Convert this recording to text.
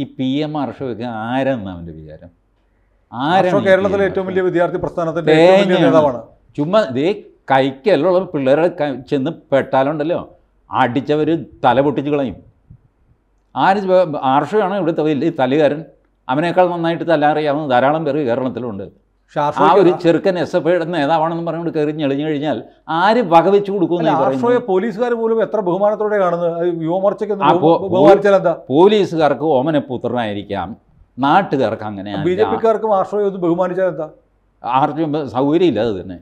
ഈ P M R ഷോയ്ക്ക് ആരെന്ന് അവൻ്റെ വിചാരം ആരാണ് കേരളത്തിലെ ഏറ്റവും വലിയ വിദ്യാർത്ഥി പ്രസ്ഥാനത്തിൻ്റെ നേതാവാണ് ചുമ്മാ ഇതേ കൈക്കല്ലുള്ള പിള്ളേരെ ചെന്ന് പെട്ടാലുണ്ടല്ലോ അടിച്ചവർ തല പൊട്ടിച്ച് കളയും ആര് ആർഷയാണ് ഇവിടുത്തെ വലിയ തലുകാരൻ അവനേക്കാൾ നന്നായിട്ട് തല്ലാറിയാവുന്ന ധാരാളം പേര് കേരളത്തിലുണ്ട് ആ ഒരു ചെറുക്കൻ എസ് എഫ് ഐയുടെ നേതാവാണെന്ന് പറഞ്ഞുകൊണ്ട് കയറി ഞെളിഞ്ഞു കഴിഞ്ഞാൽ ആര് വകവെച്ചു കൊടുക്കും പോലീസുകാർ പോലും എത്ര ബഹുമാനത്തോടെ കാണുന്നത് യുവമോർച്ചയ്ക്ക് പോലീസുകാർക്ക് പുത്രനായിരിക്കാം നാട്ടുകാർക്ക് അങ്ങനെ ബി ജെ പിക്കാർക്കും ആർഷോയെ ഒന്ന് ബഹുമാനിച്ചാൽ എന്താ ആർഷോ സൗകര്യമില്ല അത് തന്നെ